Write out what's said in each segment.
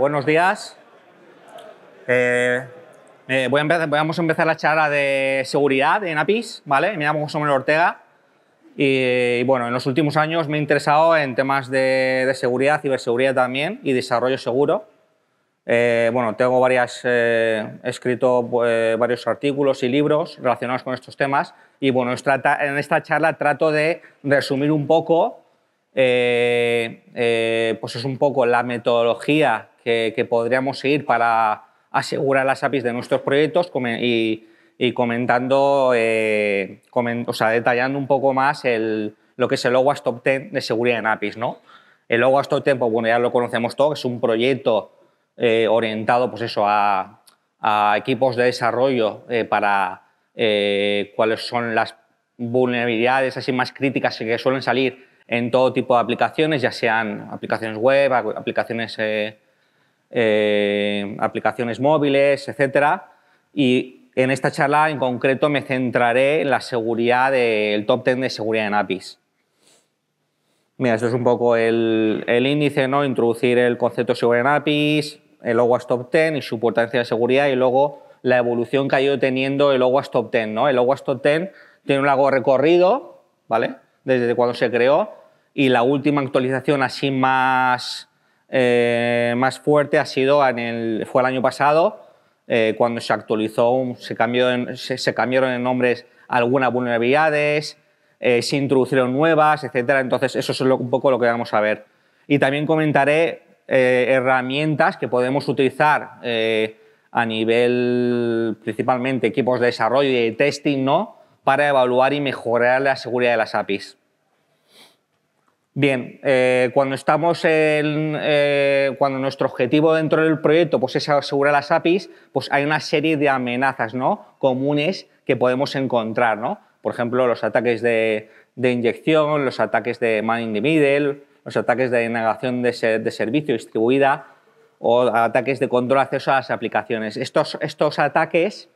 Buenos días. Eh, eh, a vamos a empezar la charla de seguridad en APIs, ¿vale? Me llamo José Manuel Ortega y, bueno, en los últimos años me he interesado en temas de, seguridad, ciberseguridad también y desarrollo seguro. Eh, bueno, tengo varias, escrito varios artículos y libros relacionados con estos temas y bueno, en esta charla trato de resumir un poco eh, eh, pues es un poco la metodología que, podríamos seguir para asegurar las APIs de nuestros proyectos y, comentando, eh, o sea, detallando un poco más lo que es el OWASP Top 10 de seguridad en APIs, ¿no? El OWASP Top 10, pues bueno, ya lo conocemos todo, es un proyecto orientado, pues eso, a, a equipos de desarrollo para cuáles son las vulnerabilidades así más críticas que suelen salir en todo tipo de aplicaciones, ya sean aplicaciones web, aplicaciones, eh, eh, aplicaciones móviles, etc. Y en esta charla en concreto me centraré en la seguridad del top 10 de seguridad en APIs. Mira, esto es un poco el, índice, ¿no? Introducir el concepto de seguridad en APIs, el OWASP Top 10 y su importancia de seguridad y luego la evolución que ha ido teniendo el OWASP Top 10, El OWASP Top 10 tiene un largo recorrido, ¿vale? Desde cuando se creó y la última actualización así más, eh, más fuerte ha sido en el, fue el año pasado, eh, cuando se actualizó, se, cambió, se, cambiaron en nombres algunas vulnerabilidades, eh, se introdujeron nuevas, etc. Entonces, eso es lo, un poco lo que vamos a ver. Y también comentaré herramientas que podemos utilizar a nivel principalmente equipos de desarrollo y de testing, ¿no? para evaluar y mejorar la seguridad de las APIs. Bien, eh, cuando estamos eh, cuando nuestro objetivo dentro del proyecto pues, es asegurar las APIs, pues hay una serie de amenazas comunes que podemos encontrar, ¿no? Por ejemplo, los ataques de, inyección, los ataques de man in the middle, los ataques de negación de, servicio distribuida o ataques de control acceso a las aplicaciones. Estos, estos ataques,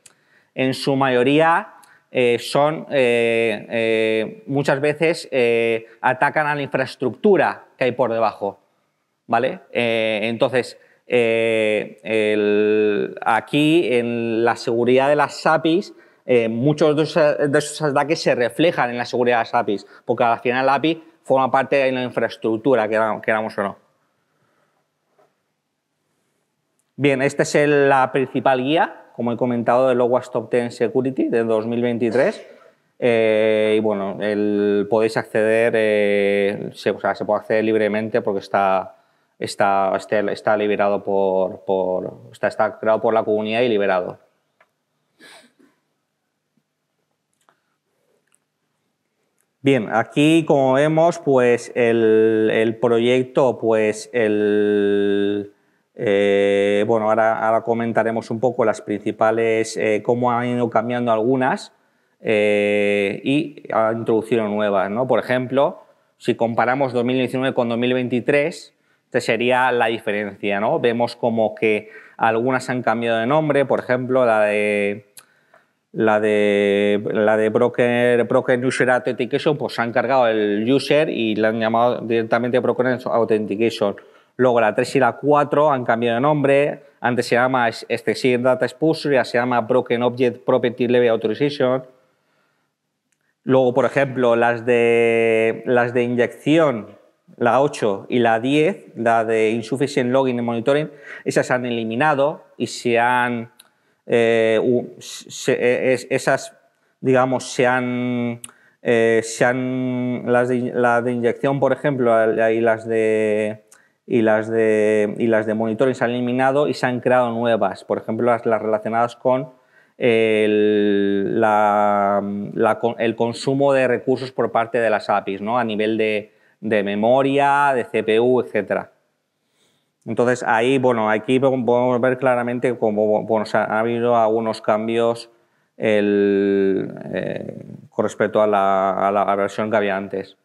en su mayoría, eh, son eh, eh, muchas veces atacan a la infraestructura que hay por debajo. ¿vale? entonces, aquí en la seguridad de las APIs, muchos de esos, ataques se reflejan en la seguridad de las APIs, porque al final la API forma parte de la infraestructura, queramos o no. Bien, esta es la principal guía como he comentado, de OWASP Top 10 Security de 2023. Eh, y bueno, el, podéis acceder, eh, se, o sea, se puede acceder libremente porque está, está, está, está liberado por, está, está creado por la comunidad y liberado. Bien, aquí como vemos, pues el proyecto, pues el, eh, bueno, ahora, comentaremos un poco las principales, eh, cómo han ido cambiando algunas eh, y han introducido nuevas. ¿no? Por ejemplo, si comparamos 2019 con 2023, esta sería la diferencia. ¿no? Vemos como que algunas han cambiado de nombre, por ejemplo, la de la de, la de broker, broker User Authentication, pues han cargado el user y le han llamado directamente Broker Authentication Luego la 3 y la 4 han cambiado de nombre. Antes se llama Extensive este, Data Exposure, ya se llama Broken Object Property Level Authorization. Luego, por ejemplo, las de, las de inyección, la 8 y la 10, la de Insufficient Login and Monitoring, esas se han eliminado y se han. Eh, e, esas, digamos, se han. Eh, se han las la de inyección, por ejemplo, y las de y las de, y las de monitoring se han eliminado y se han creado nuevas, por ejemplo, las, relacionadas con el, consumo de recursos por parte de las APIs, ¿no? a nivel de, memoria, de CPU, etc. Entonces, ahí, bueno, aquí podemos ver claramente cómo bueno, ha habido algunos cambios eh, con respecto a la, a la versión que había antes.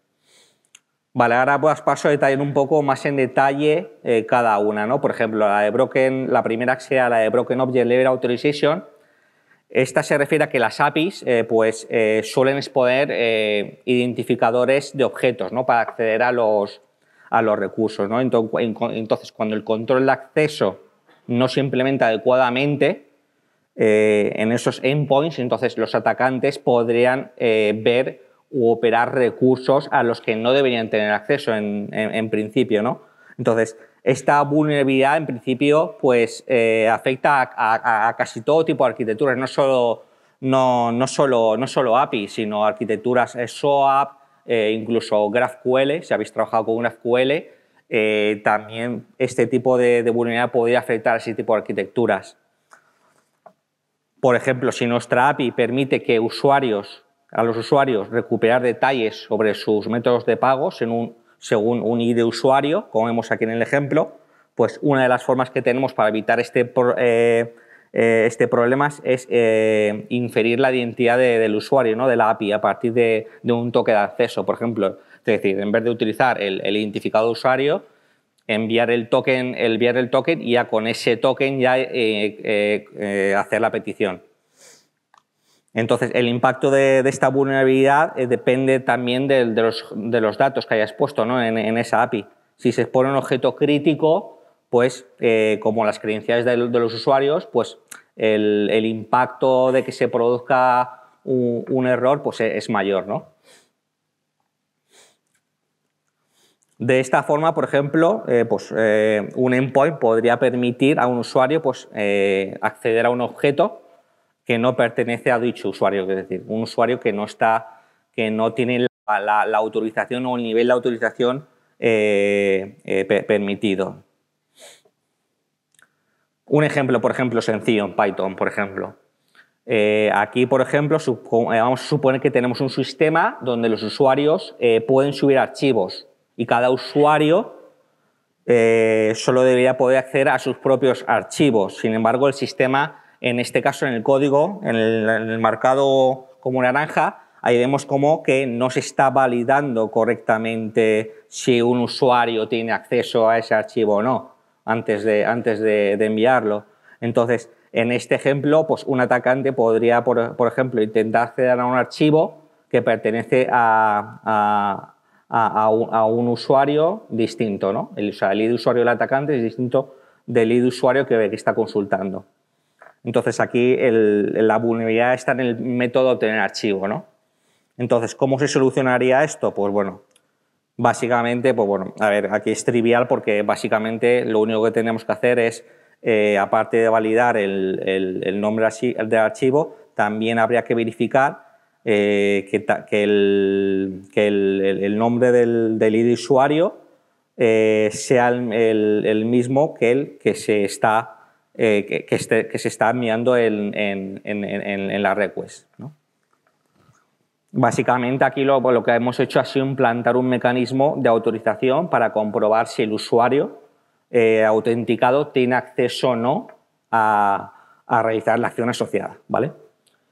Vale, ahora pues paso a detallar un poco más en detalle eh, cada una, Por ejemplo, la de Broken, la primera que sea la de Broken Object Level Authorization, esta se refiere a que las APIs eh, pues, eh, suelen exponer identificadores de objetos ¿no? para acceder a los, a los recursos. ¿no? Entonces, cuando el control de acceso no se implementa adecuadamente en esos endpoints, entonces los atacantes podrían ver u operar recursos a los que no deberían tener acceso en, principio, ¿no? Entonces, esta vulnerabilidad, en principio, pues eh, afecta a, casi todo tipo de arquitecturas, no solo, no, no API, sino arquitecturas eh, SOAP, eh, incluso GraphQL, si habéis trabajado con GraphQL, también este tipo de, de, vulnerabilidad podría afectar a ese tipo de arquitecturas. Por ejemplo, si nuestra API permite que usuarios a los usuarios recuperar detalles sobre sus métodos de pago según un ID de usuario, como vemos aquí en el ejemplo, pues una de las formas que tenemos para evitar este, eh, eh, este problema es eh, inferir la identidad del usuario, ¿no? de la API, a partir de, un toque de acceso, por ejemplo. Es decir, en vez de utilizar el, identificado usuario, enviar el token, enviar el token y ya con ese token ya hacer la petición. Entonces, el impacto de, esta vulnerabilidad eh, depende también de, los, datos que hayas puesto en, esa API. Si se expone un objeto crítico, pues eh, como las credenciales de, los usuarios, pues el, impacto de que se produzca un, error pues e, es, mayor. ¿no? De esta forma, por ejemplo, eh, pues, un endpoint podría permitir a un usuario pues, acceder a un objeto que no pertenece a dicho usuario, es decir, un usuario que no está, que no tiene la, autorización o el nivel de autorización eh, eh, permitido. Un ejemplo, por ejemplo, sencillo en Python, por ejemplo. Eh, aquí, por ejemplo, vamos a suponer que tenemos un sistema donde los usuarios pueden subir archivos y cada usuario solo debería poder acceder a sus propios archivos. Sin embargo, el sistema en este caso en el código, en el, marcado como naranja, ahí vemos como que no se está validando correctamente si un usuario tiene acceso a ese archivo o no antes de, antes de, enviarlo. Entonces, en este ejemplo, pues un atacante podría, por, ejemplo, intentar acceder a un archivo que pertenece a, a, a, un, usuario distinto. ¿no? El, ID usuario del atacante es distinto del ID usuario que está consultando. Entonces aquí la vulnerabilidad está en el método de obtener archivo, ¿no? Entonces, ¿cómo se solucionaría esto? Pues bueno, básicamente, pues bueno, a ver, aquí es trivial porque básicamente lo único que tenemos que hacer es, eh, aparte de validar el, el nombre del archivo, también habría que verificar eh, que, el, nombre del, ID usuario eh, sea el, mismo que el que se está eh, este, que, se está enviando en, la request. Básicamente aquí lo, que hemos hecho ha sido implantar un mecanismo de autorización para comprobar si el usuario eh, autenticado tiene acceso o no a, realizar la acción asociada. ¿vale?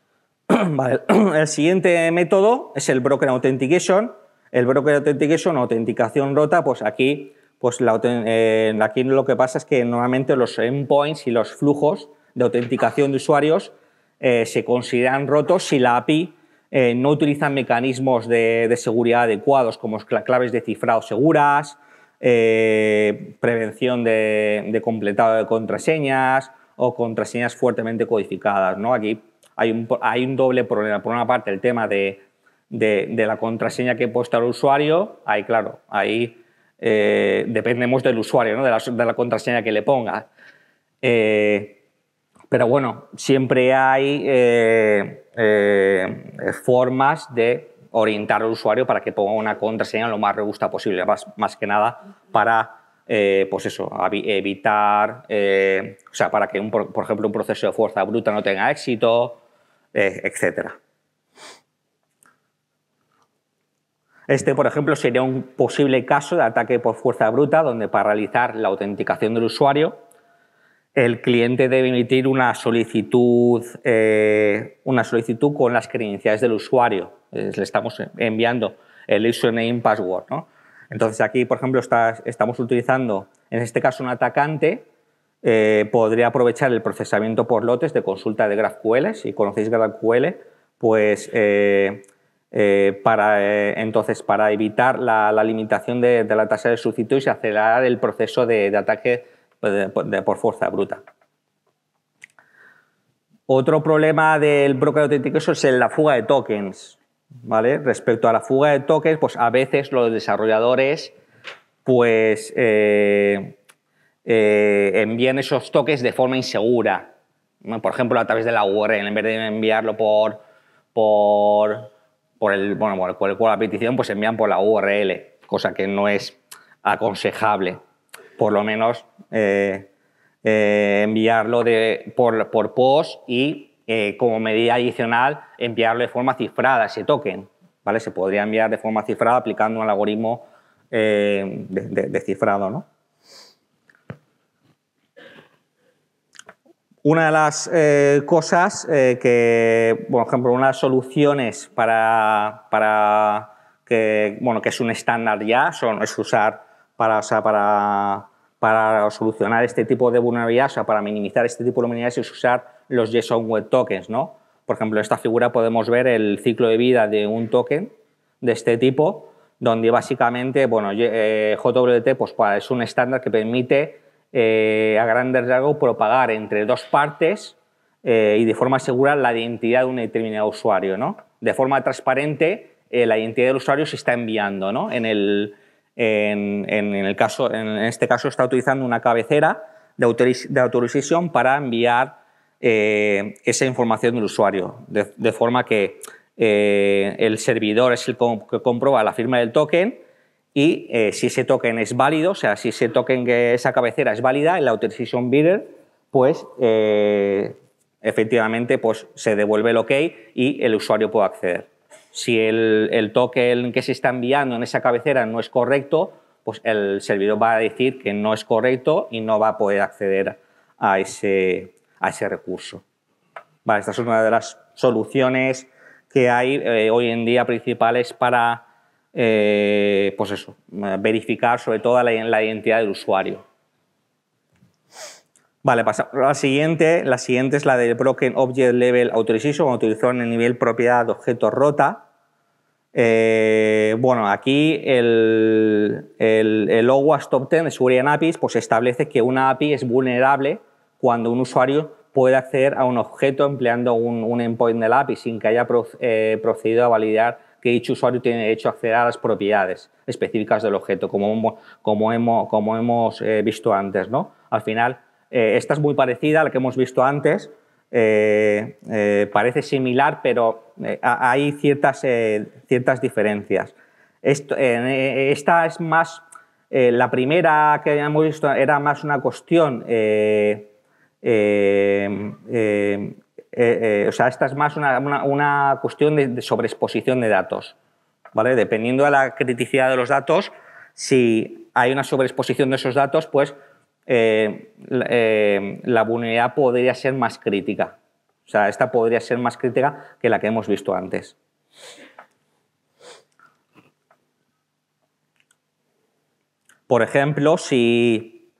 Vale. El siguiente método es el Broker Authentication. El Broker Authentication, autenticación rota, pues aquí pues eh, aquí lo que pasa es que normalmente los endpoints y los flujos de autenticación de usuarios eh, se consideran rotos si la API eh, no utiliza mecanismos de, seguridad adecuados como claves de cifrado seguras, prevención de, completado de contraseñas o contraseñas fuertemente codificadas. ¿no? Aquí hay un, doble problema. Por una parte, el tema de, de la contraseña que he puesto al usuario, ahí claro, ahí eh, dependemos del usuario, ¿no? de, la, contraseña que le ponga. Eh, pero bueno, siempre hay eh, formas de orientar al usuario para que ponga una contraseña lo más robusta posible, más, que nada para pues eso, evitar, o sea, para que, un, por ejemplo, un proceso de fuerza bruta no tenga éxito, etc. etcétera. Este, por ejemplo, sería un posible caso de ataque por fuerza bruta, donde para realizar la autenticación del usuario, el cliente debe emitir una solicitud, eh, una solicitud con las credenciales del usuario. le estamos enviando el username password. Entonces aquí, por ejemplo, estamos utilizando, en este caso, un atacante eh, podría aprovechar el procesamiento por lotes de consulta de GraphQL. Si conocéis GraphQL, pues eh, eh, para, eh, entonces, para evitar la, limitación de, la tasa de suscito y acelerar el proceso de, ataque pues, pues, por fuerza bruta. Otro problema del broker auténtico es la fuga de tokens. ¿vale? Respecto a la fuga de tokens, pues a veces los desarrolladores pues, eh, envían esos tokens de forma insegura. Por ejemplo, a través de la URL, en vez de enviarlo por por el, bueno, por la petición pues se envían por la URL, cosa que no es aconsejable. Por lo menos eh, eh, enviarlo de, por, por post y eh, como medida adicional enviarlo de forma cifrada ese token. ¿vale? Se podría enviar de forma cifrada aplicando un algoritmo de, de, cifrado. ¿no? Una de las eh, cosas eh, que, por ejemplo, una de las soluciones para, para que, bueno, que es un estándar ya, son, es usar para, o sea, para, para solucionar este tipo de vulnerabilidades, o sea, para minimizar este tipo de vulnerabilidades, es usar los JSON Web Tokens, ¿no? Por ejemplo, en esta figura podemos ver el ciclo de vida de un token de este tipo, donde básicamente, bueno, JWT eh, pues, pues, es un estándar que permite eh, a grandes rasgos propagar entre dos partes eh, y de forma segura la identidad de un determinado usuario. De forma transparente, eh, la identidad del usuario se está enviando. En, el, en, el caso, en este caso está utilizando una cabecera de, autorización para enviar esa información del usuario, de, forma que el servidor es el que comprueba la firma del token, y eh, si ese token es válido, o sea, si ese token, que esa cabecera es válida, en la authorization Bidder, pues eh, efectivamente pues, se devuelve el OK y el usuario puede acceder. Si el, el, token que se está enviando en esa cabecera no es correcto, pues el servidor va a decir que no es correcto y no va a poder acceder a ese, a ese recurso. Vale, esta es una de las soluciones que hay eh, hoy en día principales para eh, pues eso, verificar sobre todo la, identidad del usuario. Vale, a La siguiente, la siguiente es la del Broken Object Level Authorization, utilizó en el nivel propiedad de rota. Eh, bueno, aquí el, el, el OWASP Top 10 de seguridad en APIs pues establece que una API es vulnerable cuando un usuario puede acceder a un objeto empleando un, un endpoint de API sin que haya eh, procedido a validar que dicho usuario tiene derecho a acceder a las propiedades específicas del objeto, como, como hemos, como eh, hemos visto antes. ¿no? Al final, eh, esta es muy parecida a la que hemos visto antes, eh, parece similar, pero hay ciertas, ciertas diferencias. esta es más, la primera que habíamos visto era más una cuestión eh, eh, o sea, esta es más una, cuestión de, sobreexposición de datos. ¿vale? Dependiendo de la criticidad de los datos, si hay una sobreexposición de esos datos, pues eh, la vulnerabilidad podría ser más crítica. O sea, esta podría ser más crítica que la que hemos visto antes. Por ejemplo, si,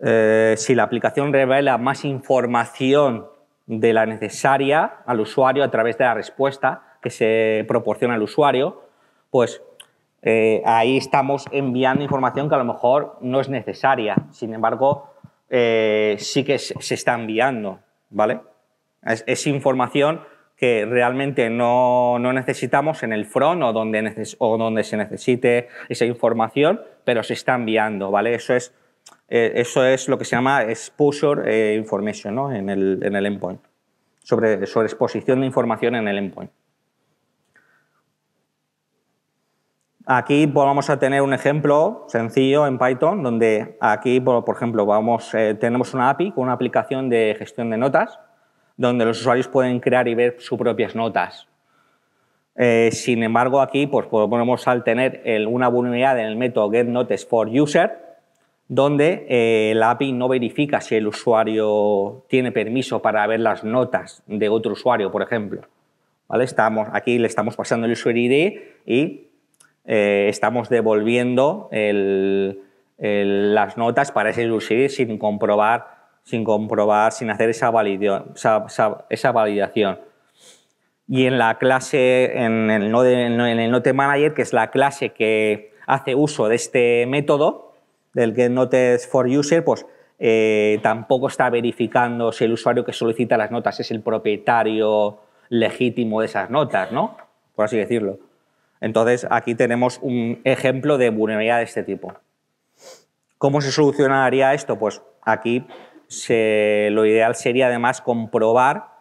si la aplicación revela más información de la necesaria al usuario a través de la respuesta que se proporciona al usuario, pues eh, ahí estamos enviando información que a lo mejor no es necesaria. Sin embargo, eh, sí que se está enviando, ¿vale? Es, información que realmente no, necesitamos en el front o donde, o donde se necesite esa información, pero se está enviando, ¿vale? Eso es eh, eso es lo que se llama exposure eh, information en, el, endpoint, sobre, sobre exposición de información en el endpoint. Aquí pues, vamos a tener un ejemplo sencillo en Python, donde aquí, por ejemplo, vamos, eh, tenemos una API con una aplicación de gestión de notas, donde los usuarios pueden crear y ver sus propias notas. sin embargo, aquí pues, podemos al tener una vulnerabilidad en el método getNotesForUser, donde el eh, la API no verifica si el usuario tiene permiso para ver las notas de otro usuario, por ejemplo. Estamos, aquí le estamos pasando el usuario ID y eh, estamos devolviendo las notas para ese usuario sin comprobar, sin, comprobar, sin hacer esa, validación. Y en la clase, en el, Note Manager, que es la clase que hace uso de este método, del es for User, pues eh, tampoco está verificando si el usuario que solicita las notas es el propietario legítimo de esas notas, ¿no? Por así decirlo. Entonces, aquí tenemos un ejemplo de vulnerabilidad de este tipo. ¿Cómo se solucionaría esto? Pues aquí lo ideal sería además comprobar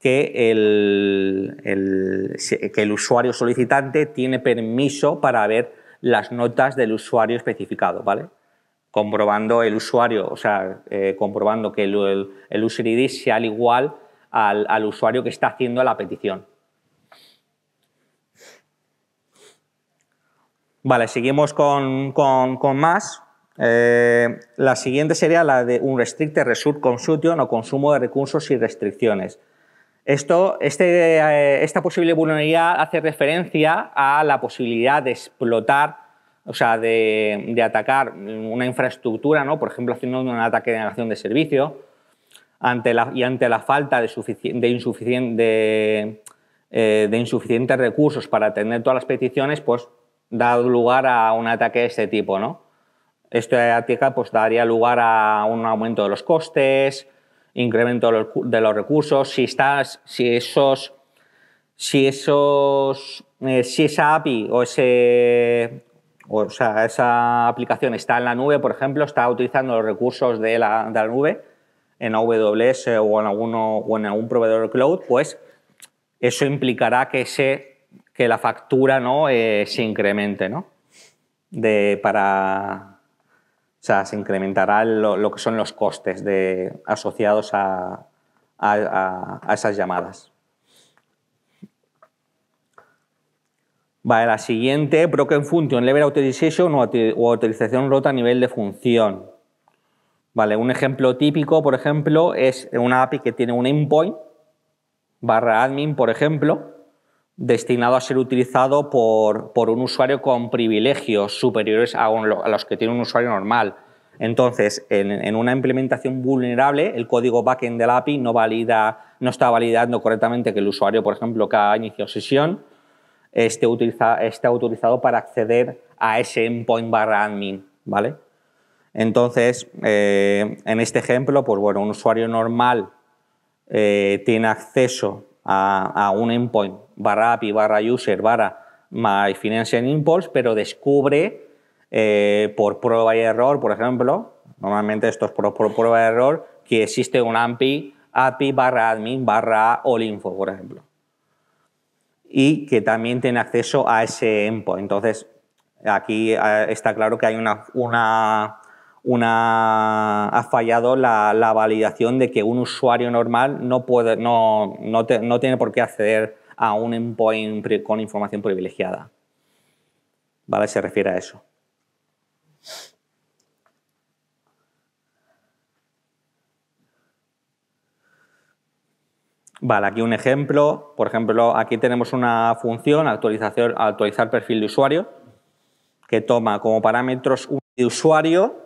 que que el usuario solicitante tiene permiso para ver las notas del usuario especificado, ¿vale? comprobando el usuario, o sea, eh, comprobando que el, el, user ID sea al igual al, usuario que está haciendo la petición. Vale, seguimos con, con, más. Eh, la siguiente sería la de un restricted resource consumption o consumo de recursos y restricciones. Esto, este, eh, esta posible vulnerabilidad hace referencia a la posibilidad de explotar o sea, de, atacar una infraestructura, ¿no? por ejemplo, haciendo un ataque de negación de servicio ante la, y ante la falta de, de, eh, de, insuficientes recursos para atender todas las peticiones, pues da lugar a un ataque de este tipo. ¿no? Este ataque pues, daría lugar a un aumento de los costes, incremento de los recursos, si, estás, si esos... Si, esos, eh, si esa API o ese, o sea, esa aplicación está en la nube, por ejemplo, está utilizando los recursos de la, nube en AWS o en, o en algún proveedor cloud, pues eso implicará que, que la factura ¿no? Eh, se incremente, ¿no? De, para, o sea, se incrementará lo, que son los costes de, asociados a, a esas llamadas. la siguiente, broken function, level authorization o autorización rota a nivel de función. Vale, un ejemplo típico, por ejemplo, es una API que tiene un endpoint barra admin, por ejemplo, destinado a ser utilizado por, por un usuario con privilegios superiores a, los que tiene un usuario normal. Entonces, en, una implementación vulnerable, el código backend de la API no, valida, no está validando correctamente que el usuario, por ejemplo, que ha iniciado sesión, esté, utiliza, autorizado para acceder a ese endpoint barra admin, ¿vale? Entonces, eh, en este ejemplo, pues bueno, un usuario normal eh, tiene acceso a, un endpoint barra API, barra user, barra My Financial Impulse, pero descubre eh, por prueba y error, por ejemplo, normalmente esto es por, prueba y error, que existe un API, API barra admin barra all por ejemplo y que también tiene acceso a ese endpoint. Entonces, aquí eh, está claro que hay una, ha fallado la, validación de que un usuario normal no, puede, no, tiene por qué acceder a un endpoint con información privilegiada. ¿Vale? Se refiere a eso. Vale, aquí un ejemplo. Por ejemplo, aquí tenemos una función, actualizar perfil de usuario, que toma como parámetros un de usuario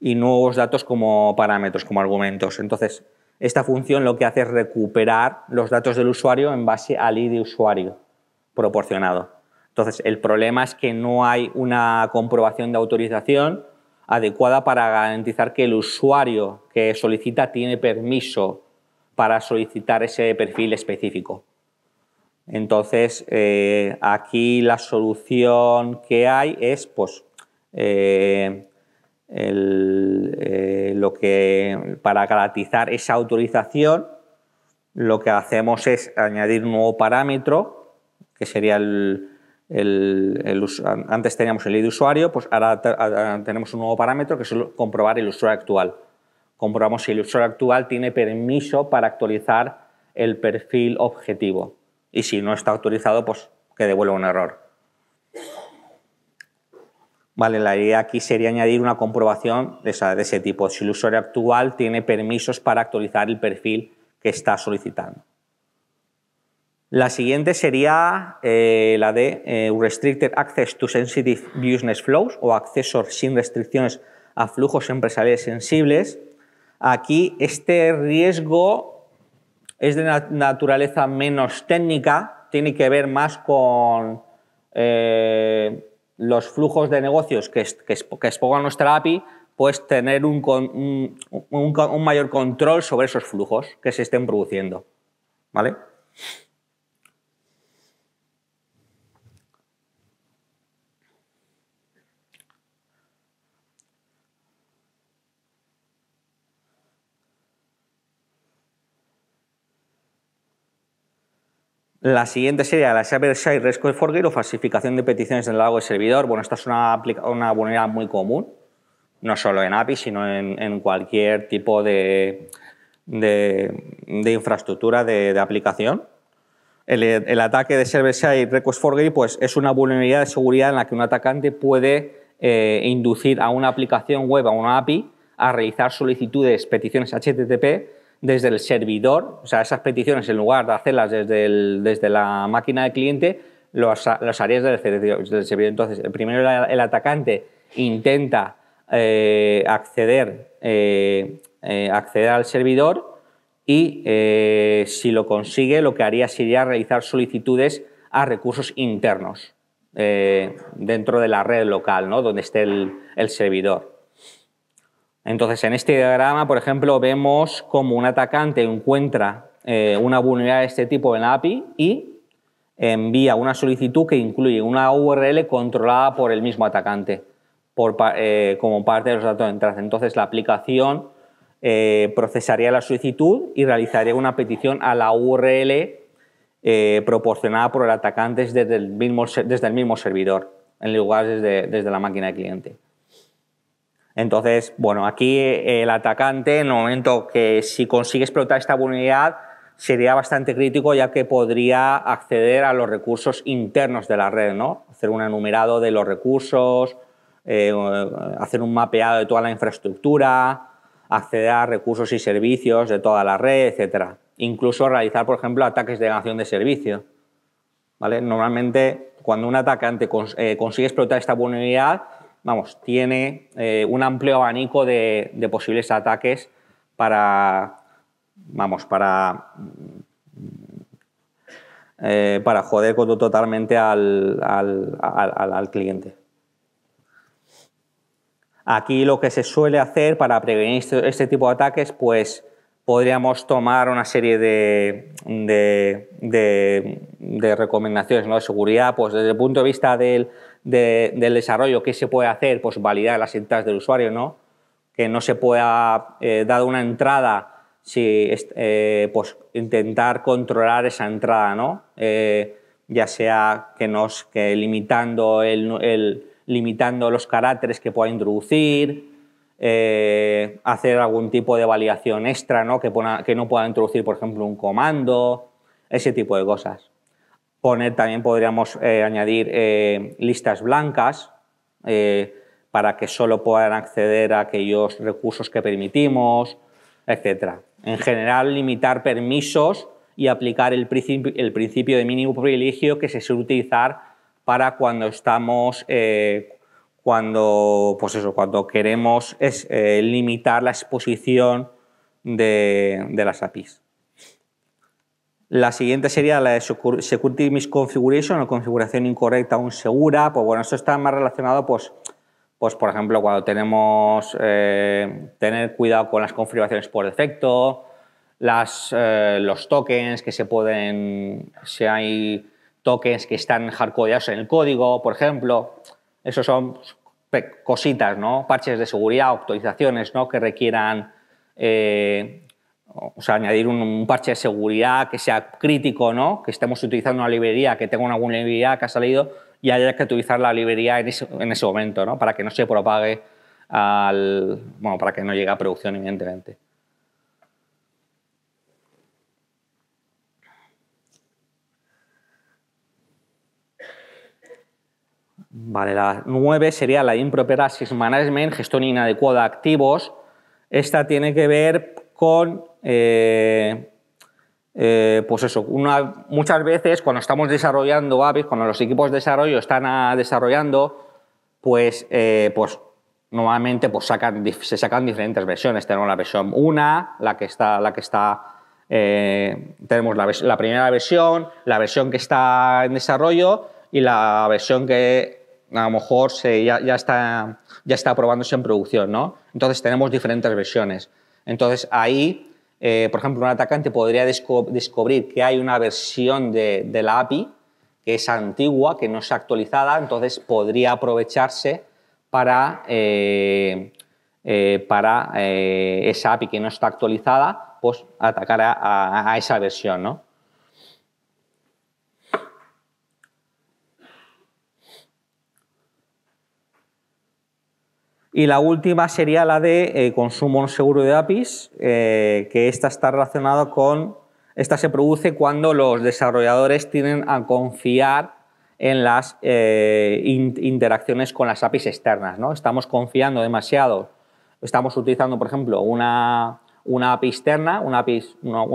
y nuevos datos como parámetros, como argumentos. Entonces, esta función lo que hace es recuperar los datos del usuario en base al ID de usuario proporcionado. Entonces, el problema es que no hay una comprobación de autorización adecuada para garantizar que el usuario que solicita tiene permiso para solicitar ese perfil específico. Entonces, eh, aquí la solución que hay es pues, eh, eh, lo que, para garantizar esa autorización, lo que hacemos es añadir un nuevo parámetro, que sería el, antes teníamos el ID usuario, pues ahora, ahora tenemos un nuevo parámetro que es comprobar el usuario actual comprobamos si el usuario actual tiene permiso para actualizar el perfil objetivo. Y si no está autorizado, pues que devuelva un error. Vale, la idea aquí sería añadir una comprobación de, ese tipo, si el usuario actual tiene permisos para actualizar el perfil que está solicitando. La siguiente sería eh, la de eh, Restricted Access to Sensitive Business Flows o acceso sin restricciones a flujos empresariales sensibles. Aquí este riesgo es de naturaleza menos técnica, tiene que ver más con eh, los flujos de negocios que, que, que exponga nuestra API, pues tener un, mayor control sobre esos flujos que se estén produciendo. ¿Vale? La siguiente sería la side request forgery o falsificación de peticiones del lado del servidor. Bueno, esta es una, una vulnerabilidad muy común, no solo en API, sino en, cualquier tipo de, de, infraestructura de, aplicación. El, ataque de Server-Side Request Forgery pues, es una vulnerabilidad de seguridad en la que un atacante puede eh, inducir a una aplicación web, a una API, a realizar solicitudes, peticiones HTTP desde el servidor, o sea, esas peticiones en lugar de hacerlas desde, desde la máquina del cliente, las harías desde el servidor. Entonces, primero el, atacante intenta eh, acceder, eh, eh, acceder al servidor y si lo consigue, lo que haría sería realizar solicitudes a recursos internos dentro de la red local, ¿no? donde esté el servidor. Entonces, en este diagrama, por ejemplo, vemos cómo un atacante encuentra eh, una vulnerabilidad de este tipo en la API y envía una solicitud que incluye una URL controlada por el mismo atacante eh, como parte de los datos de entrada. Entonces, la aplicación eh, procesaría la solicitud y realizaría una petición a la URL proporcionada por el atacante desde el mismo, servidor, en lugar desde, desde la máquina de cliente. Entonces, bueno, aquí eh, el atacante, en el momento que si consigue explotar esta vulnerabilidad, sería bastante crítico ya que podría acceder a los recursos internos de la red, ¿no? Hacer un enumerado de los recursos, eh, hacer un mapeado de toda la infraestructura, acceder a recursos y servicios de toda la red, etcétera. Incluso realizar, por ejemplo, ataques de negación de servicio. ¿Vale? Normalmente, cuando un atacante eh, consigue explotar esta vulnerabilidad, vamos, tiene eh, un amplio abanico de, posibles ataques para, vamos, para, eh, para joder totalmente al, cliente. Aquí lo que se suele hacer para prevenir este, este tipo de ataques, pues podríamos tomar una serie de, recomendaciones de seguridad, pues desde el punto de vista del, del desarrollo, qué se puede hacer, pues validar las entradas del usuario, ¿no? Que no se pueda eh, dar una entrada si eh, pues intentar controlar esa entrada, ¿no? Eh, ya sea que nos que limitando el, limitando los caracteres que pueda introducir, hacer algún tipo de validación extra, ¿no? Que, que no pueda introducir, por ejemplo, un comando, ese tipo de cosas también podríamos eh, añadir eh, listas blancas eh, para que solo puedan acceder a aquellos recursos que permitimos, etc. En general, limitar permisos y aplicar el, principio de mínimo privilegio que se suele utilizar para cuando estamos cuando, pues eso, cuando queremos limitar la exposición de las APIs. La siguiente sería la de Security Misconfiguration o configuración incorrecta o insegura, Pues bueno, eso está más relacionado, pues, pues por ejemplo, cuando tenemos eh, tener cuidado con las configuraciones por defecto, las, eh, los tokens que se pueden, si hay tokens que están hardcodeados en el código, por ejemplo. Esos son cositas, ¿no? Parches de seguridad, actualizaciones, ¿no? Que requieran eh, o sea, añadir un, parche de seguridad que sea crítico, ¿no? que estemos utilizando una librería, que tenga una vulnerabilidad que ha salido y haya que utilizar la librería en ese, momento, ¿no? para que no se propague al, bueno, para que no llegue a producción, evidentemente. Vale, la 9 sería la Improper Access Management, gestión inadecuada de activos. Esta tiene que ver con eh, eh, pues eso, muchas veces cuando estamos desarrollando APIs, cuando los equipos de desarrollo están ah, desarrollando, pues, eh, pues normalmente pues se sacan diferentes versiones. Tenemos la versión 1, la que está, la que está tenemos la, primera versión, la versión que está en desarrollo y la versión que a lo mejor se, ya, está, ya está probándose en producción, ¿no? Entonces tenemos diferentes versiones. Entonces ahí eh, por ejemplo, un atacante podría descubrir que hay una versión de, la API que es antigua, que no está actualizada, entonces podría aprovecharse para, eh, eh, esa API que no está actualizada, pues atacar a, a esa versión, ¿no? Y la última sería la de eh, consumo no seguro de APIs, eh, que esta está relacionada con. Esta se produce cuando los desarrolladores tienen a confiar en las eh, interacciones con las APIs externas. ¿no? Estamos confiando demasiado. Estamos utilizando, por ejemplo, una, una API externa, una API,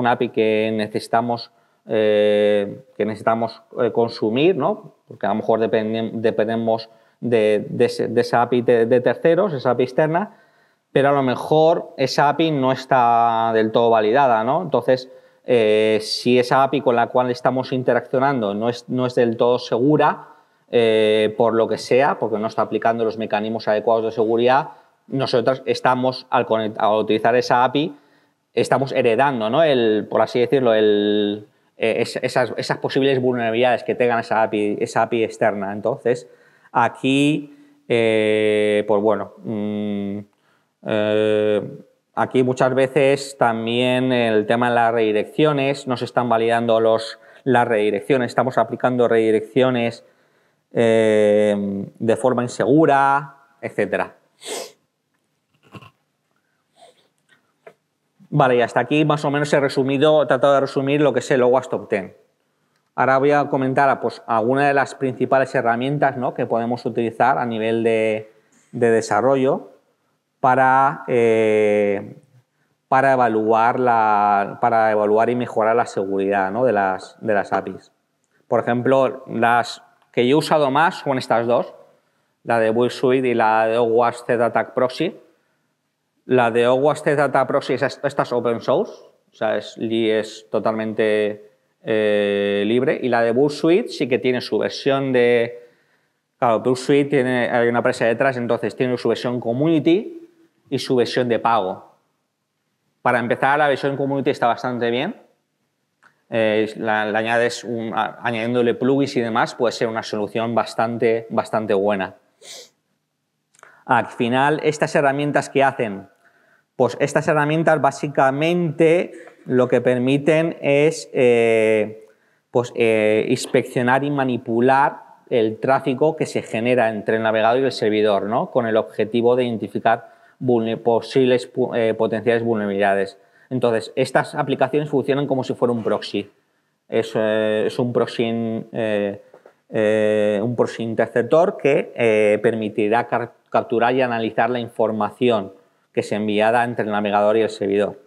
API que necesitamos, que necesitamos consumir, ¿no? porque a lo mejor dependemos de, esa API de, terceros, esa API externa, pero a lo mejor esa API no está del todo validada, ¿no? Entonces, eh, si esa API con la cual estamos interaccionando no es, no es del todo segura, eh, por lo que sea, porque no está aplicando los mecanismos adecuados de seguridad, nosotros estamos, al, utilizar esa API, estamos heredando, El, por así decirlo, eh, esas, posibles vulnerabilidades que tengan esa API, esa API externa. Entonces, Aquí, eh, pues bueno, mm, eh, aquí muchas veces también el tema de las redirecciones, no se están validando los, las redirecciones, estamos aplicando redirecciones eh, de forma insegura, etcétera. Vale, y hasta aquí más o menos he resumido, he tratado de resumir lo que es el OWASP Top 10. Ahora voy a comentar pues, algunas de las principales herramientas ¿no? que podemos utilizar a nivel de, desarrollo para, eh, para, evaluar la, para evaluar y mejorar la seguridad ¿no? de, las, de las APIs. Por ejemplo, las que yo he usado más son estas dos, la de Suite y la de OWASP Attack Proxy. La de OWASP Attack Proxy, esta es open source, o sea, es totalmente eh, libre y la de Bull sí que tiene su versión de... Claro, Bull Suite tiene, hay una empresa detrás, entonces tiene su versión community y su versión de pago. Para empezar, la versión community está bastante bien. Eh, la, añades añadiéndole plugins y demás, puede ser una solución bastante, bastante buena. Al final, estas herramientas que hacen, pues estas herramientas básicamente lo que permiten es eh, pues, eh, inspeccionar y manipular el tráfico que se genera entre el navegador y el servidor, ¿no? con el objetivo de identificar posibles eh, potenciales vulnerabilidades. Entonces, estas aplicaciones funcionan como si fuera un proxy. Es, un proxy, un proxy interceptor que permitirá capturar y analizar la información que se enviada entre el navegador y el servidor.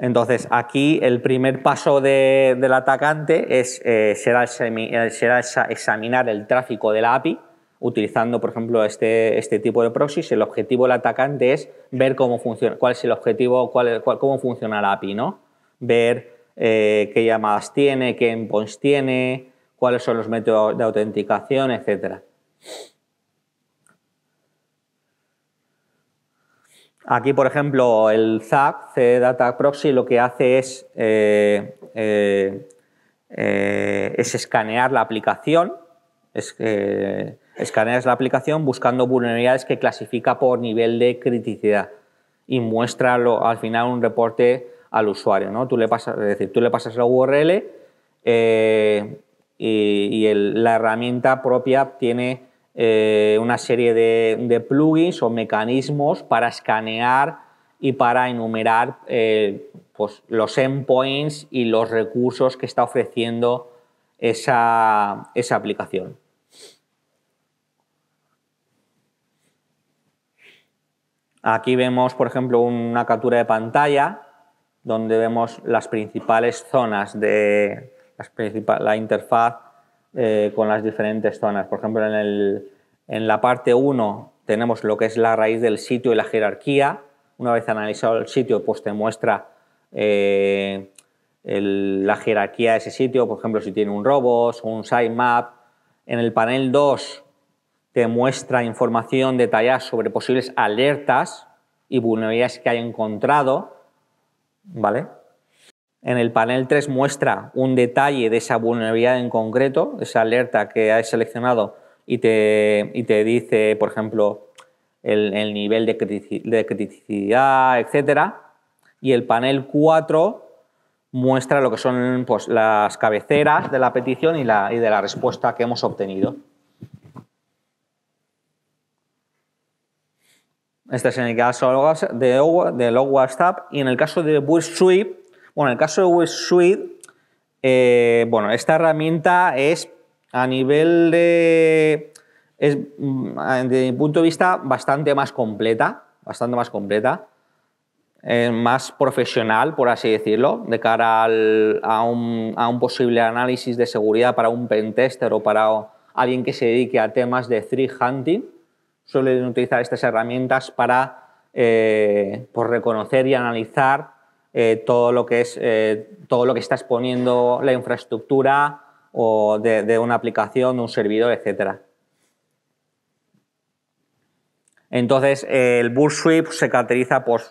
Entonces, aquí el primer paso del atacante es, eh, será, eh, examinar el tráfico de la API utilizando, por ejemplo, este, este, tipo de proxies. El objetivo del atacante es ver cómo funciona, cuál es el objetivo, cómo funciona la API, ¿no? Ver eh, qué llamadas tiene, qué endpoints tiene, cuáles son los métodos de autenticación, etcétera. Aquí, por ejemplo, el ZAP, Data Proxy, lo que hace es, eh, eh, eh, es escanear la aplicación, es, escaneas la aplicación buscando vulnerabilidades que clasifica por nivel de criticidad y muestra al final un reporte al usuario. Tú, le pasas, es decir, tú le pasas la URL y, la herramienta propia tiene eh, una serie de, plugins o mecanismos para escanear y para enumerar eh, pues, los endpoints y los recursos que está ofreciendo esa aplicación. Aquí vemos, por ejemplo, una captura de pantalla donde vemos las principales zonas de la interfaz eh, con las diferentes zonas. Por ejemplo, en, el, en la parte 1 tenemos lo que es la raíz del sitio y la jerarquía. Una vez analizado el sitio, pues te muestra eh, la jerarquía de ese sitio, por ejemplo, si tiene un robos o un sitemap. En el panel 2 te muestra información detallada sobre posibles alertas y vulnerabilidades que haya encontrado, ¿vale? En el panel 3 muestra un detalle de esa vulnerabilidad en concreto, esa alerta que has seleccionado y te, te dice, por ejemplo, el, nivel de, criticidad, etc. Y el panel 4 muestra lo que son pues, las cabeceras de la petición y, la, de la respuesta que hemos obtenido. Este es en el caso de, de, Log WhatsApp y en el caso de Bush Sweep bueno, en el caso de Web Suite, eh, bueno, esta herramienta es a nivel de, es desde mm, mi punto de vista bastante más completa, bastante más completa, eh, más profesional, por así decirlo, de cara a, un, posible análisis de seguridad para un pentester o para alguien que se dedique a temas de threat hunting. Suelen utilizar estas herramientas para eh, por pues, reconocer y analizar eh, eh, todo lo que está exponiendo la infraestructura o de, una aplicación, de un servidor, etc. Entonces, el BullSweep se caracteriza por.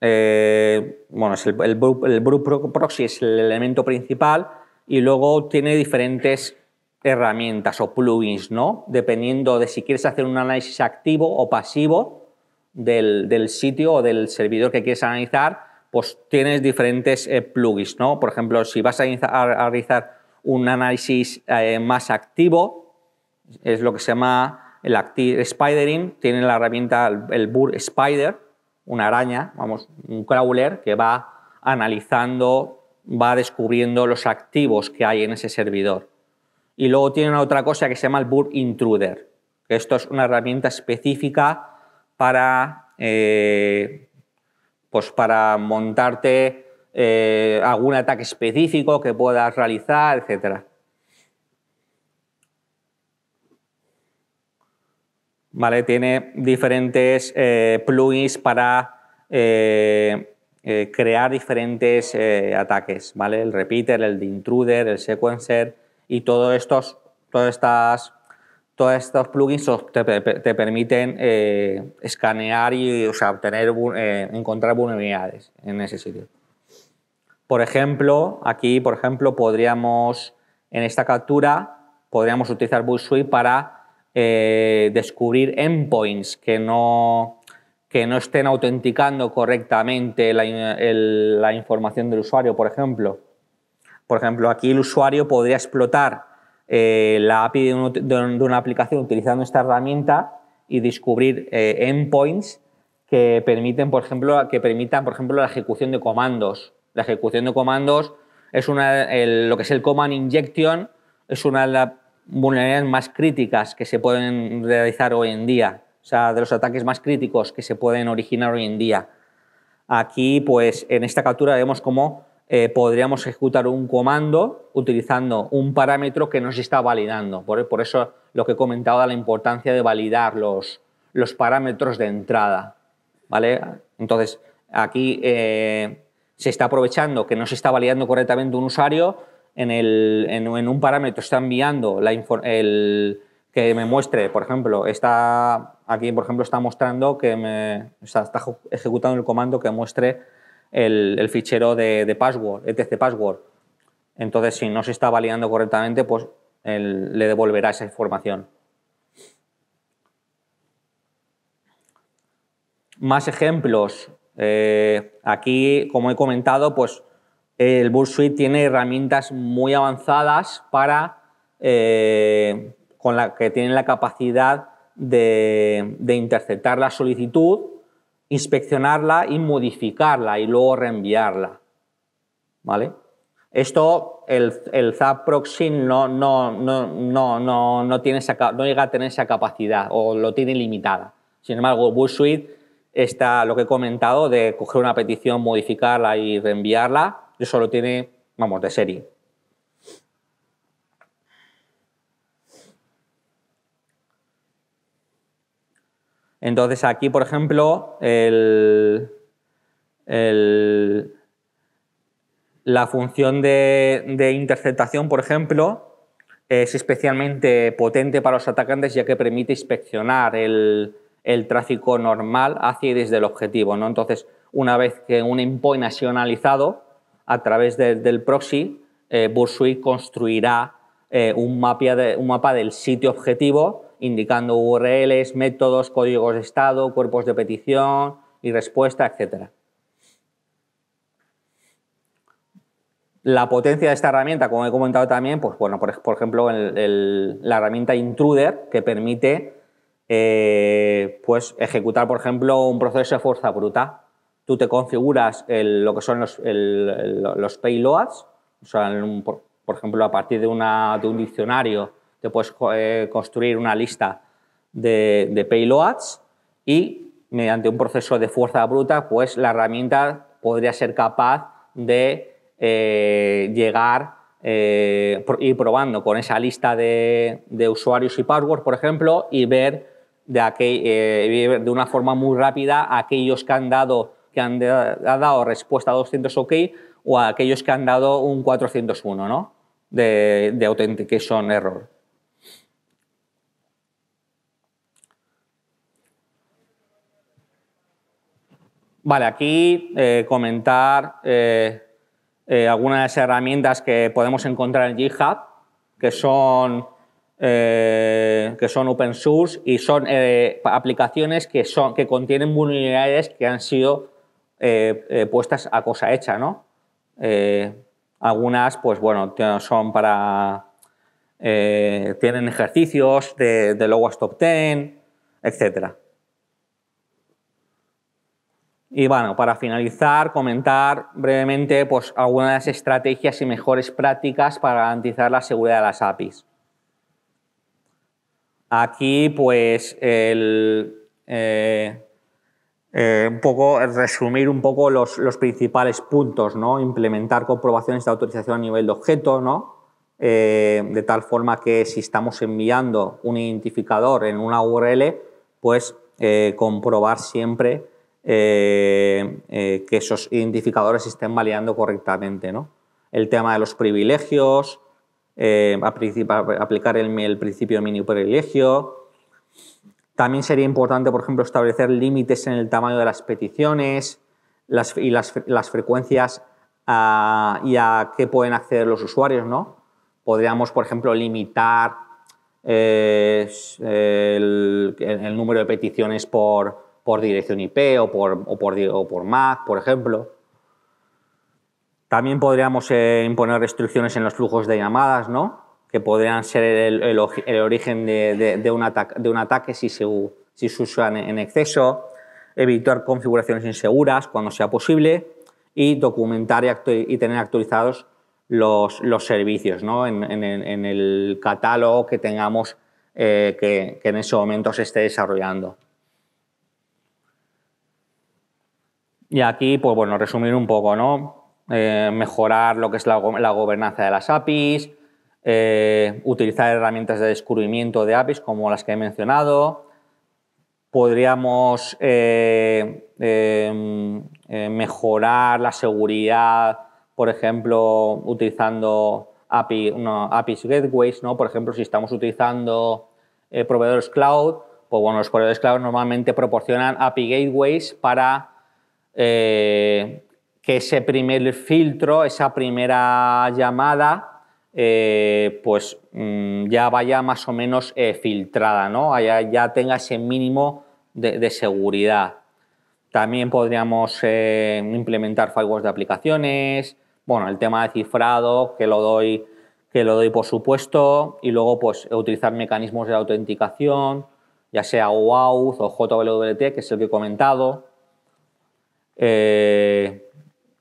Eh, bueno, el, el, Proxy es el elemento principal y luego tiene diferentes herramientas o plugins, ¿no? Dependiendo de si quieres hacer un análisis activo o pasivo del, del sitio o del servidor que quieres analizar pues tienes diferentes eh, plugins, ¿no? Por ejemplo, si vas a, realizar un análisis eh, más activo, es lo que se llama el Spidering, tiene la herramienta, el, el Spider, una araña, vamos, un crawler que va analizando, va descubriendo los activos que hay en ese servidor. Y luego tiene otra cosa que se llama el Bur Intruder, que esto es una herramienta específica para eh, pues para montarte eh, algún ataque específico que puedas realizar, etcétera. ¿Vale? Tiene diferentes eh, plugins para eh, crear diferentes ataques, ¿vale? El repeater, el intruder, el sequencer y estos, todas estas todos estos plugins te, permiten eh, escanear y obtener, eh, encontrar vulnerabilidades en ese sitio. Por ejemplo, aquí por ejemplo, podríamos, en esta captura, podríamos utilizar suite para eh, descubrir endpoints que no, que no estén autenticando correctamente la, la información del usuario, por ejemplo. Por ejemplo, aquí el usuario podría explotar eh, la API de, una aplicación utilizando esta herramienta y descubrir eh, endpoints que permiten, por ejemplo, que permitan, por ejemplo, la ejecución de comandos. La ejecución de comandos es lo que es el command injection, es una de las vulnerabilidades más críticas que se pueden realizar hoy en día, o sea, de los ataques más críticos que se pueden originar hoy en día. Aquí, pues, en esta captura vemos cómo eh, podríamos ejecutar un comando utilizando un parámetro que no se está validando. Por, eso lo que he comentado de la importancia de validar los, los parámetros de entrada. ¿vale? Entonces, aquí eh, se está aprovechando que no se está validando correctamente un usuario, en, un parámetro está enviando la el, que me muestre, por ejemplo, está, aquí por ejemplo está mostrando que está ejecutando el comando que muestre el, fichero de, de, password, etc password. Entonces, si no se está validando correctamente, pues le devolverá esa información. Más ejemplos. Eh, aquí, como he comentado, pues el Suite tiene herramientas muy avanzadas para eh, con la que tienen la capacidad de interceptar la solicitud inspeccionarla y modificarla y luego reenviarla. ¿Vale? Esto, el, el ZAP proxy no, no, no, no, tiene no llega a tener esa capacidad o lo tiene limitada. Sin embargo, Bush Suite está lo que he comentado de coger una petición, modificarla y reenviarla, eso lo tiene, vamos, de serie. Entonces aquí, por ejemplo, la función de, interceptación, por ejemplo, es especialmente potente para los atacantes ya que permite inspeccionar el, tráfico normal hacia y desde el objetivo. Entonces, una vez que un endpoint ha sido analizado, a través del proxy, eh, construirá eh, un mapa del sitio objetivo indicando URLs, métodos, códigos de estado, cuerpos de petición y respuesta, etc. La potencia de esta herramienta, como he comentado también, pues bueno, por, ejemplo, la herramienta Intruder que permite eh, pues ejecutar, por ejemplo, un proceso de fuerza bruta. Tú te configuras lo que son los, payloads, o por, ejemplo, a partir de un diccionario te puedes eh, construir una lista de, payloads y mediante un proceso de fuerza bruta, pues la herramienta podría ser capaz de eh, llegar eh, ir probando con esa lista de, usuarios y password, por ejemplo, y ver de, una forma muy rápida aquellos que han dado que han dado respuesta a 200 OK o a aquellos que han dado un 401, ¿no? De, de authentication error. Vale, aquí eh, comentar eh, eh, algunas de las herramientas que podemos encontrar en GitHub, que son, que son open source y son aplicaciones que, son, que contienen vulnerabilidades que han sido puestas a cosa hecha. algunas, pues bueno, son para. tienen ejercicios de, de Top 10, etcétera. Y bueno, para finalizar, comentar brevemente pues, algunas de las estrategias y mejores prácticas para garantizar la seguridad de las APIs. Aquí, pues, eh, eh, un poco resumir un poco los, principales puntos, ¿no? Implementar comprobaciones de autorización a nivel de objeto, ¿no? Eh, de tal forma que si estamos enviando un identificador en una URL, pues comprobar siempre eh, eh, que esos identificadores estén validando correctamente. ¿no? El tema de los privilegios, eh, aplicar el, principio de mini privilegio. También sería importante, por ejemplo, establecer límites en el tamaño de las peticiones y las, frecuencias y a qué pueden acceder los usuarios. ¿no? Podríamos, por ejemplo, limitar el número de peticiones por, por dirección IP o por, por, por Mac, por ejemplo. También podríamos eh, imponer restricciones en los flujos de llamadas, que podrían ser el, origen de, un ataque, si se, si usan en exceso, evitar configuraciones inseguras cuando sea posible y documentar y, tener actualizados los, servicios en, el catálogo que tengamos eh, que en ese momento se esté desarrollando. Y aquí, pues bueno, resumir un poco, ¿no? Eh, mejorar lo que es la, gobernanza de las APIs, eh, utilizar herramientas de descubrimiento de APIs como las que he mencionado. Podríamos eh, em, mejorar la seguridad, por ejemplo, utilizando APIs gateways, ¿no? Por ejemplo, si estamos utilizando proveedores cloud, pues bueno, los proveedores cloud normalmente proporcionan API gateways para eh, que ese primer filtro, esa primera llamada, eh, pues mm, ya vaya más o menos eh, filtrada, Ya, tenga ese mínimo de, de seguridad. También podríamos implementar firewalls de aplicaciones, bueno, el tema de cifrado, que lo doy, que lo doy por supuesto, y luego pues utilizar mecanismos de autenticación, ya sea OAuth o JWT, que es el que he comentado. Eh,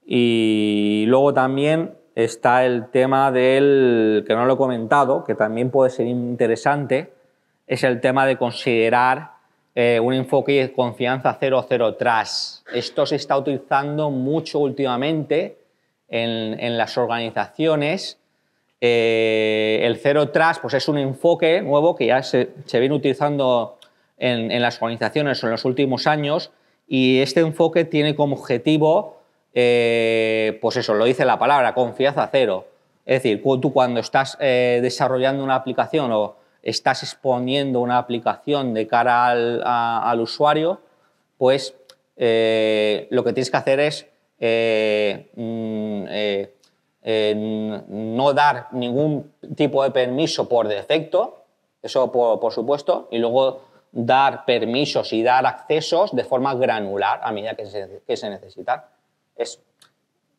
y luego también está el tema del, que no lo he comentado, que también puede ser interesante, es el tema de considerar eh, un enfoque de confianza 0-0 tras. Esto se está utilizando mucho últimamente en, las organizaciones. Eh, el cero tras pues es un enfoque nuevo que ya se, viene utilizando en, en las organizaciones en los últimos años y este enfoque tiene como objetivo, eh, pues eso, lo dice la palabra, confianza cero. Es decir, tú cuando estás eh, desarrollando una aplicación o estás exponiendo una aplicación de cara al, usuario, pues eh, lo que tienes que hacer es mm, no dar ningún tipo de permiso por defecto, eso por supuesto, y luego dar permisos y dar accesos de forma granular a medida que se, que necesitan. Es,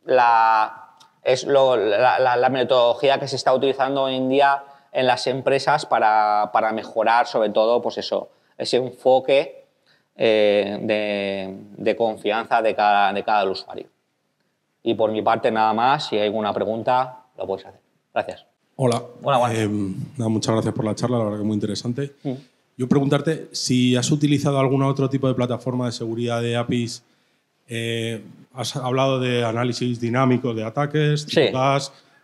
la, es lo, la, metodología que se está utilizando hoy en día en las empresas para, para mejorar, sobre todo, pues eso, ese enfoque eh, de, de, confianza de cada, de cada usuario. Y por mi parte, nada más. Si hay alguna pregunta, lo puedes hacer. Gracias. Hola. Hola, em, muchas gracias por la charla, la verdad que muy interesante. Mm. Yo preguntarte si has utilizado algún otro tipo de plataforma de seguridad de APIs. Eh, has hablado de análisis dinámico de ataques,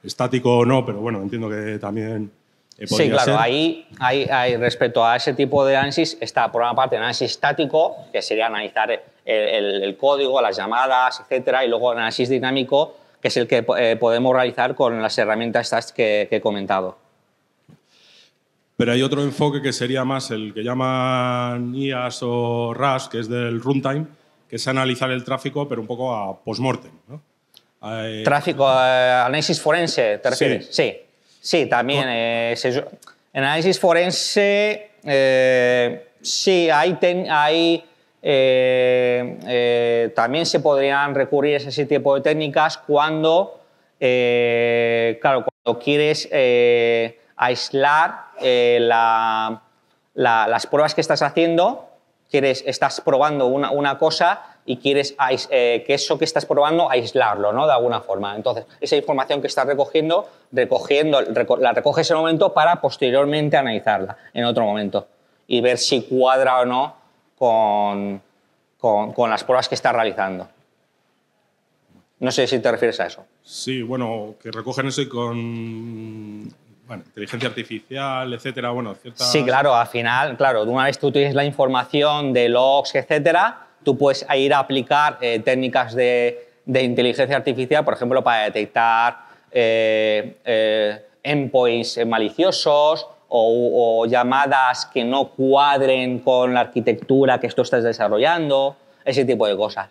estático o no, pero bueno, entiendo que también eh, sí, claro, ahí, respecto a ese tipo de análisis está por una parte el análisis estático, que sería analizar el, código, las llamadas, etcétera, y luego análisis dinámico, que es el que eh, podemos realizar con las herramientas que, he comentado. Pero hay otro enfoque que sería más el que llaman IAS o RAS, que es del runtime, que es analizar el tráfico, pero un poco a postmortem. ¿no? tráfico, eh, análisis forense, ¿te Sí. Sí, también. Eh, análisis forense, eh, sí, hay, también se podrían recurrir a ese tipo de técnicas cuando, claro, cuando quieres aislar eh, las pruebas que estás haciendo, quieres, estás probando una, cosa y quieres eh, que eso que estás probando aislarlo, ¿no? De alguna forma. Entonces, esa información que estás recogiendo, recogiendo la recoges en momento para posteriormente analizarla en otro momento y ver si cuadra o no con, con las pruebas que estás realizando. No sé si te refieres a eso. Sí, bueno, que recogen eso y con bueno, inteligencia artificial, etcétera, bueno, ciertas... Sí, claro, al final, claro, una vez tú tienes la información de logs, etcétera, tú puedes ir a aplicar eh, técnicas de, inteligencia artificial, por ejemplo, para detectar eh, eh, endpoints maliciosos o, o, llamadas que no cuadren con la arquitectura que tú estás desarrollando, ese tipo de cosas.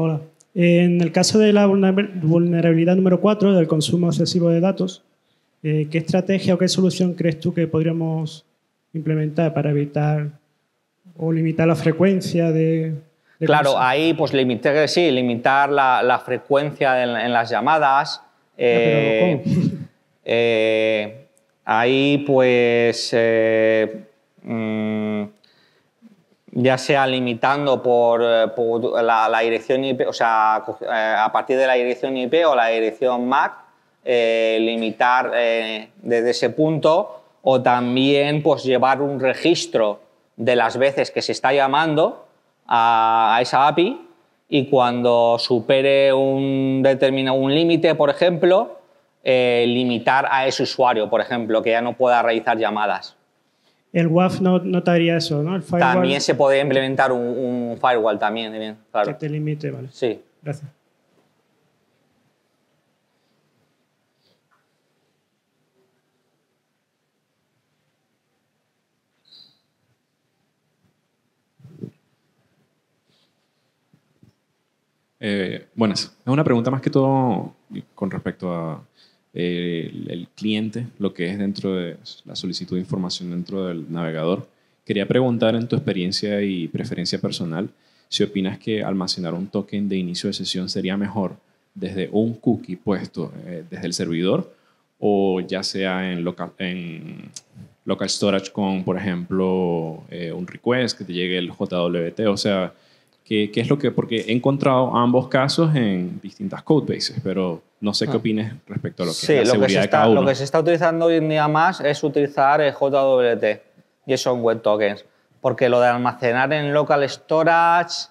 Hola. En el caso de la vulnerabilidad número 4, del consumo excesivo de datos, eh, ¿qué estrategia o qué solución crees tú que podríamos implementar para evitar o limitar la frecuencia de... claro, ahí pues limitar, sí, limitar la, frecuencia en, las llamadas. Eh, eh, ahí pues... Mm, ya sea limitando por, eh, la, dirección IP, o sea, eh, a partir de la dirección IP o la dirección MAC, eh, limitar desde ese punto o también pues llevar un registro de las veces que se está llamando a, esa API y cuando supere un determinado un límite, por ejemplo, limitar a ese usuario, por ejemplo, que ya no pueda realizar llamadas el WAF no, no te eso, ¿no? también se puede implementar un, firewall también, bien, claro. Que te limite, vale. Sí. Gracias. Eh, buenas. Es una pregunta más que todo con respecto a eh, el, cliente, lo que es dentro de la solicitud de información dentro del navegador. Quería preguntar en tu experiencia y preferencia personal si opinas que almacenar un token de inicio de sesión sería mejor desde un cookie puesto eh, desde el servidor o ya sea en local, storage con, por ejemplo, eh, un request que te llegue el JWT, o sea, ¿Qué, es lo que.? Porque he encontrado ambos casos en distintas codebases, pero no sé qué ah. opinas respecto a lo que se está, Lo que se está utilizando hoy en día más es utilizar el JWT, esos Web Tokens, porque lo de almacenar en local storage.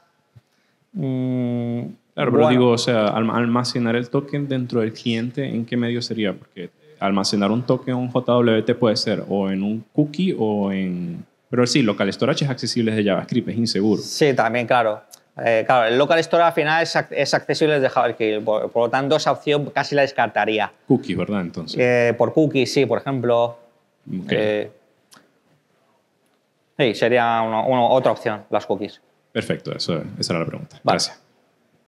Mm, claro, pero digo, o sea, almacenar el token dentro del cliente, ¿en qué medio sería? Porque almacenar un token un JWT puede ser o en un cookie o en pero sí, local storage es accesible desde JavaScript, es inseguro. Sí, también, claro. Eh, claro, el local storage al final es, accesible desde JavaScript, por, lo tanto esa opción casi la descartaría. Cookies, ¿verdad? Entonces. Eh, por cookies, sí, por ejemplo. Eh, sí, sería otra opción, las cookies. Perfecto, esa era la pregunta. Gracias.